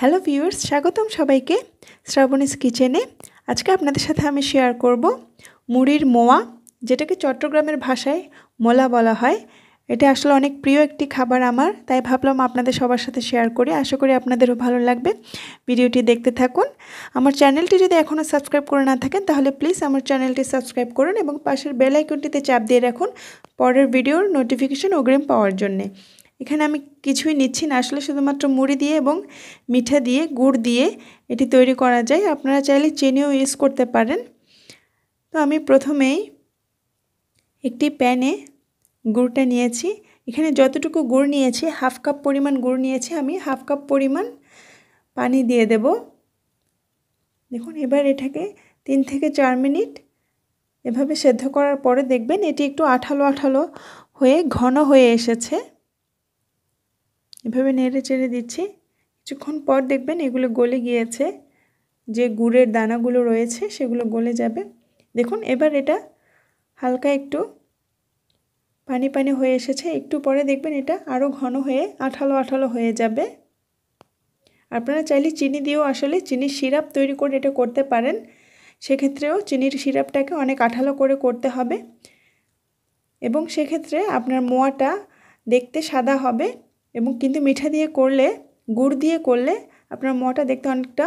hello viewers স্বাগতম সবাইকে শ্রাবণীস কিচেনে আজকে আপনাদের সাথে আমি শেয়ার করব মুড়ির মোয়া যেটাকে চট্টগ্রামের ভাষায় মোলা বলা হয় এটা আসলে অনেক প্রিয় একটি খাবার আমার তাই ভাবলাম আপনাদের সবার সাথে শেয়ার করে আশা করি আপনাদেরও ভালো লাগবে ভিডিওটি দেখতে থাকুন আমার চ্যানেলটি যদি এখনও সাবস্ক্রাইব করে না থাকেন তাহলে প্লিজ আমার চ্যানেলটি সাবস্ক্রাইব করুন এবং পাশের বেলাইকনটিতে চাপ দিয়ে রাখুন পরের ভিডিওর নোটিফিকেশান অগ্রিম পাওয়ার জন্যে এখানে আমি কিছুই নিচ্ছি না আসলে শুধুমাত্র মুড়ি দিয়ে এবং মিঠা দিয়ে গুড় দিয়ে এটি তৈরি করা যায় আপনারা চাইলে চিনিও ইউজ করতে পারেন তো আমি প্রথমেই একটি প্যানে গুড়টা নিয়েছি এখানে যতটুকু গুড় নিয়েছি হাফ কাপ পরিমাণ গুড় নিয়েছি আমি হাফ কাপ পরিমাণ পানি দিয়ে দেব দেখুন এবার এটাকে তিন থেকে চার মিনিট এভাবে সেদ্ধ করার পরে দেখবেন এটি একটু আঠালো আঠালো হয়ে ঘন হয়ে এসেছে এভাবে নেড়ে চেড়ে দিচ্ছি কিছুক্ষণ পর দেখবেন এগুলো গলে গিয়েছে যে গুড়ের দানাগুলো রয়েছে সেগুলো গলে যাবে দেখুন এবার এটা হালকা একটু পানি পানি হয়ে এসেছে একটু পরে দেখবেন এটা আরও ঘন হয়ে আঠালো আঠালো হয়ে যাবে আপনারা চাইলে চিনি দিয়েও আসলে চিনির সিরাপ তৈরি করে এটা করতে পারেন সেক্ষেত্রেও চিনির সিরাপটাকে অনেক আঠালো করে করতে হবে এবং সেক্ষেত্রে আপনার মোয়াটা দেখতে সাদা হবে এবং কিন্তু মিঠা দিয়ে করলে গুড় দিয়ে করলে আপনার মোটা দেখতে অনেকটা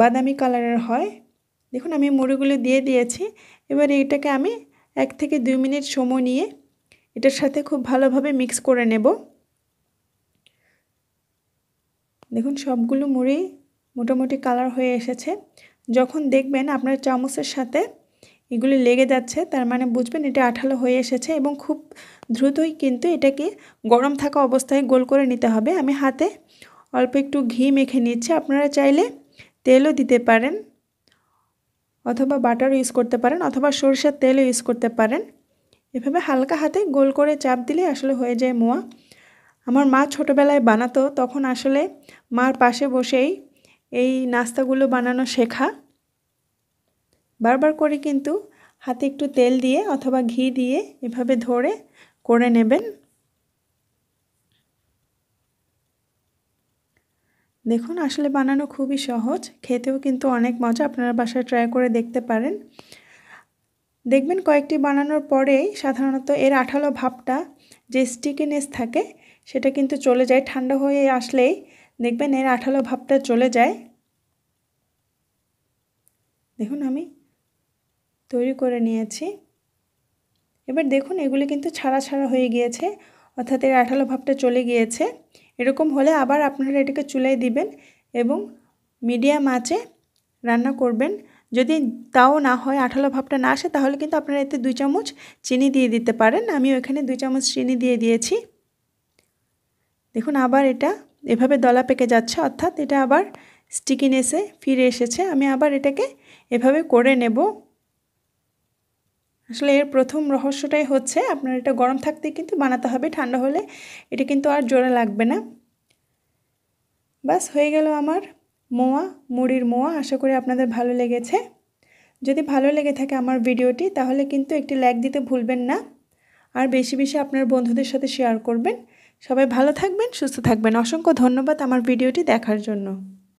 বাদামি কালারের হয় দেখুন আমি মুড়িগুলো দিয়ে দিয়েছি এবার এটাকে আমি এক থেকে দুই মিনিট সময় নিয়ে এটার সাথে খুব ভালোভাবে মিক্স করে নেব দেখুন সবগুলো মুড়ি মোটামুটি কালার হয়ে এসেছে যখন দেখবেন আপনার চামচের সাথে এগুলি লেগে যাচ্ছে তার মানে বুঝবেন এটা আঠালো হয়ে এসেছে এবং খুব দ্রুতই কিন্তু এটাকে গরম থাকা অবস্থায় গোল করে নিতে হবে আমি হাতে অল্প একটু ঘি মেখে নিচ্ছি আপনারা চাইলে তেলও দিতে পারেন অথবা বাটার ইউজ করতে পারেন অথবা সরষের তেলও ইউজ করতে পারেন এভাবে হালকা হাতে গোল করে চাপ দিলে আসলে হয়ে যায় মোয়া আমার মা ছোটোবেলায় বানাতো তখন আসলে মার পাশে বসেই এই নাস্তাগুলো বানানো শেখা বারবার করে কিন্তু হাতে একটু তেল দিয়ে অথবা ঘি দিয়ে এভাবে ধরে করে নেবেন দেখুন আসলে বানানো খুবই সহজ খেতেও কিন্তু অনেক মজা আপনারা বাসায় ট্রাই করে দেখতে পারেন দেখবেন কয়েকটি বানানোর পরেই সাধারণত এর আঠালো ভাবটা যে স্টিকিনেস থাকে সেটা কিন্তু চলে যায় ঠান্ডা হয়ে আসলেই দেখবেন এর আঠালো ভাবটা চলে যায় দেখুন আমি তৈরি করে নিয়েছি এবার দেখুন এগুলি কিন্তু ছাড়া ছাড়া হয়ে গিয়েছে অর্থাৎ এর আঠালো ভাবটা চলে গিয়েছে এরকম হলে আবার আপনারা এটাকে চুলায় দিবেন এবং মিডিয়াম আঁচে রান্না করবেন যদি তাও না হয় আঠালো ভাবটা না আসে তাহলে কিন্তু আপনারা এতে দুই চামচ চিনি দিয়ে দিতে পারেন আমি ওইখানে দুই চামচ চিনি দিয়ে দিয়েছি দেখুন আবার এটা এভাবে দলা পেকে যাচ্ছে অর্থাৎ এটা আবার স্টিকিনেসে ফিরে এসেছে আমি আবার এটাকে এভাবে করে নেব আসলে এর প্রথম রহস্যটাই হচ্ছে আপনার এটা গরম থাকতে কিন্তু বানাতে হবে ঠান্ডা হলে এটা কিন্তু আর জোড়া লাগবে না বাস হয়ে গেল আমার মোয়া মুড়ির মোয়া আশা করি আপনাদের ভালো লেগেছে যদি ভালো লেগে থাকে আমার ভিডিওটি তাহলে কিন্তু একটি লাইক দিতে ভুলবেন না আর বেশি বেশি আপনার বন্ধুদের সাথে শেয়ার করবেন সবাই ভালো থাকবেন সুস্থ থাকবেন অসংখ্য ধন্যবাদ আমার ভিডিওটি দেখার জন্য